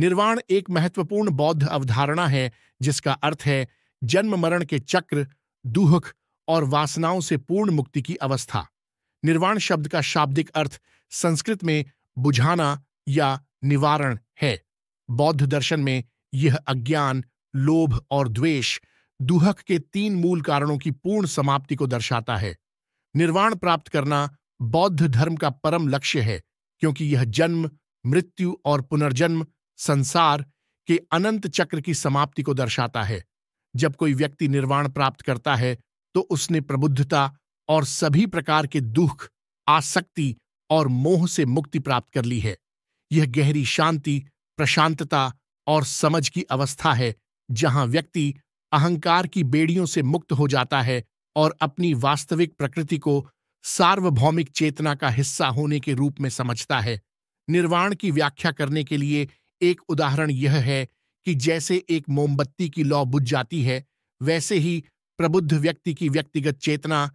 निर्वाण एक महत्वपूर्ण बौद्ध अवधारणा है जिसका अर्थ है जन्म मरण के चक्र दुहक और वासनाओं से पूर्ण मुक्ति की अवस्था निर्वाण शब्द का शाब्दिक अर्थ संस्कृत में बुझाना या निवारण है बौद्ध दर्शन में यह अज्ञान लोभ और द्वेष दुहक के तीन मूल कारणों की पूर्ण समाप्ति को दर्शाता है निर्वाण प्राप्त करना बौद्ध धर्म का परम लक्ष्य है क्योंकि यह जन्म मृत्यु और पुनर्जन्म संसार के अनंत चक्र की समाप्ति को दर्शाता है जब कोई व्यक्ति निर्वाण प्राप्त करता है तो उसने प्रबुद्धता और सभी प्रकार के दुख आसक्ति और मोह से मुक्ति प्राप्त कर ली है यह गहरी शांति प्रशांतता और समझ की अवस्था है जहां व्यक्ति अहंकार की बेड़ियों से मुक्त हो जाता है और अपनी वास्तविक प्रकृति को सार्वभौमिक चेतना का हिस्सा होने के रूप में समझता है निर्वाण की व्याख्या करने के लिए एक उदाहरण यह है कि जैसे एक मोमबत्ती की लौ बुझ जाती है वैसे ही प्रबुद्ध व्यक्ति की व्यक्तिगत चेतना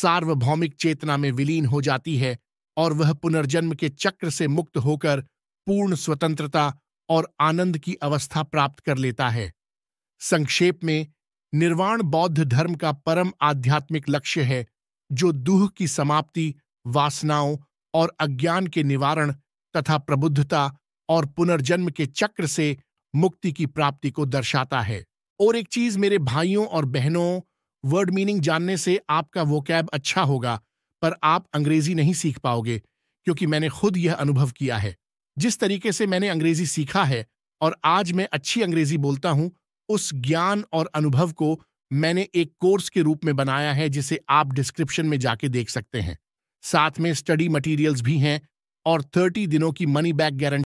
सार्वभौमिक चेतना में विलीन हो जाती है और वह पुनर्जन्म के चक्र से मुक्त होकर पूर्ण स्वतंत्रता और आनंद की अवस्था प्राप्त कर लेता है संक्षेप में निर्वाण बौद्ध धर्म का परम आध्यात्मिक लक्ष्य है जो दूह की समाप्ति वासनाओं और अज्ञान के निवारण तथा प्रबुद्धता और पुनर्जन्म के चक्र से मुक्ति की प्राप्ति को दर्शाता है और एक चीज मेरे भाइयों और बहनों वर्ड मीनिंग जानने से आपका वो कैब अच्छा होगा पर आप अंग्रेजी नहीं सीख पाओगे क्योंकि मैंने खुद यह अनुभव किया है जिस तरीके से मैंने अंग्रेजी सीखा है और आज मैं अच्छी अंग्रेजी बोलता हूं उस ज्ञान और अनुभव को मैंने एक कोर्स के रूप में बनाया है जिसे आप डिस्क्रिप्शन में जाके देख सकते हैं साथ में स्टडी मटेरियल्स भी हैं और 30 दिनों की मनी बैक गारंटी